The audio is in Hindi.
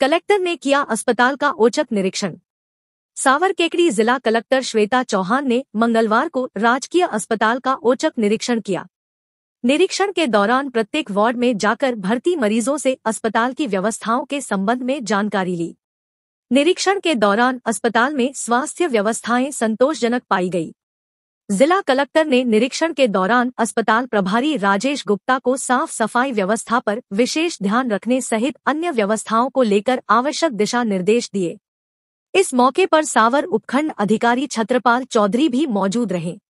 कलेक्टर ने किया अस्पताल का औचक निरीक्षण सावरकेकड़ी जिला कलेक्टर श्वेता चौहान ने मंगलवार को राजकीय अस्पताल का औचक निरीक्षण किया निरीक्षण के दौरान प्रत्येक वार्ड में जाकर भर्ती मरीजों से अस्पताल की व्यवस्थाओं के संबंध में जानकारी ली निरीक्षण के दौरान अस्पताल में स्वास्थ्य व्यवस्थाएं संतोषजनक पाई गई जिला कलेक्टर ने निरीक्षण के दौरान अस्पताल प्रभारी राजेश गुप्ता को साफ सफाई व्यवस्था पर विशेष ध्यान रखने सहित अन्य व्यवस्थाओं को लेकर आवश्यक दिशा निर्देश दिए इस मौके पर सावर उपखंड अधिकारी छत्रपाल चौधरी भी मौजूद रहे